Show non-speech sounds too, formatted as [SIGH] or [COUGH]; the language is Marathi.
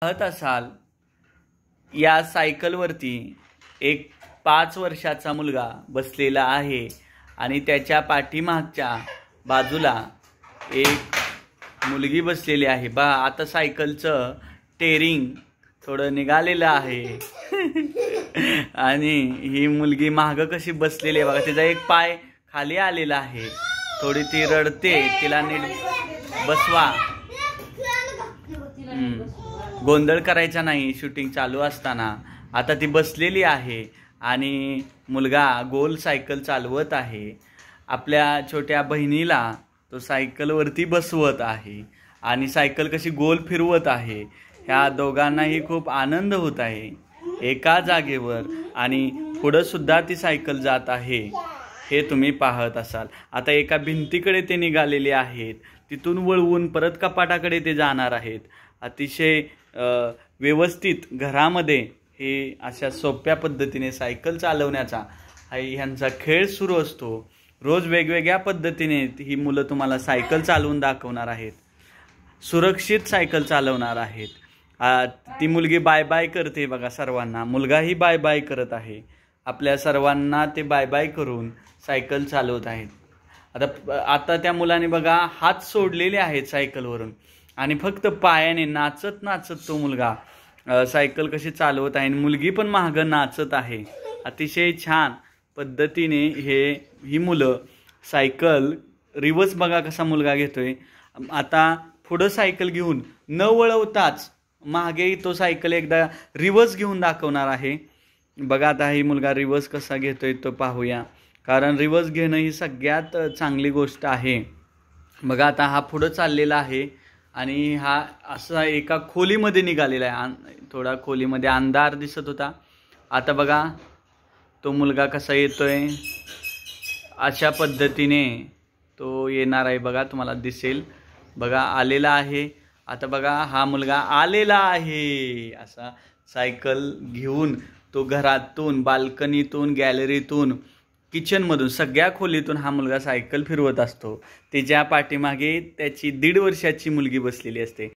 पाहत असाल या सायकलवरती एक पाच वर्षाचा मुलगा बसलेला आहे आणि त्याच्या पाठीमागच्या बाजूला एक मुलगी बसलेली आहे बा आता सायकलचं टेरिंग थोडं निघालेलं आहे [LAUGHS] आणि ही मुलगी मागं कशी बसलेली आहे बघा तिचा एक पाय खाली आलेला आहे थोडी ती रडते तिला नीट बसवा गोंधळ करायचा नाही शूटिंग चालू असताना आता ती बसलेली आहे आणि मुलगा गोल सायकल चालवत आहे आपल्या छोट्या बहिणीला तो सायकलवरती बसवत आहे आणि सायकल कशी गोल फिरवत आहे ह्या दोघांनाही खूप आनंद होत आहे एका जागेवर आणि पुढंसुद्धा ती सायकल जात आहे हे तुम्ही पाहत असाल आता एका भिंतीकडे ते निघालेले आहेत तिथून वळवून परत कपाटाकडे ते जाणार आहेत अतिशय व्यवस्थित घरामध्ये हे अशा सोप्या पद्धतीने सायकल चालवण्याचा ह्यांचा खेळ सुरू असतो रोज वेगवेगळ्या पद्धतीने ही मुलं तुम्हाला सायकल चालवून दाखवणार आहेत सुरक्षित सायकल चालवणार आहेत ती मुलगी बाय बाय करते बघा सर्वांना मुलगाही बाय बाय करत आहे आपल्या सर्वांना ते बाय बाय करून सायकल चालवत आहेत आता आता त्या मुलाने बघा हात सोडलेले आहेत सायकलवरून आणि फक्त पायाने नाचत नाचत तो मुलगा सायकल कशी चालवत आहे आणि मुलगी पण मागं नाचत आहे अतिशय छान पद्धतीने हे ही मुलं सायकल रिवर्स बघा कसा मुलगा घेतोय आता पुढं सायकल घेऊन न वळवताच मागे तो सायकल एकदा रिवर्स घेऊन दाखवणार आहे बघा आता ही मुलगा रिवर्स कसा घेतोय तो पाहूया कारण रिवर्स घेणं ही सगळ्यात चांगली गोष्ट आहे बघा आता हा पुढं चाललेला आहे आणि हा असा एका खोलीमध्ये निघालेला आहे थोडा खोलीमध्ये अंधार दिसत होता आता बघा तो मुलगा कसा येतोय अशा पद्धतीने तो येणार आहे बघा तुम्हाला दिसेल बघा आलेला आहे आता बघा हा मुलगा आलेला आहे असा सायकल घेऊन तो घरातून बाल्कनीतून गॅलरीतून किचनमधून सगळ्या खोलीतून हा मुलगा सायकल फिरवत असतो त्याच्या पाठीमागे त्याची दीड वर्षाची मुलगी बसलेली असते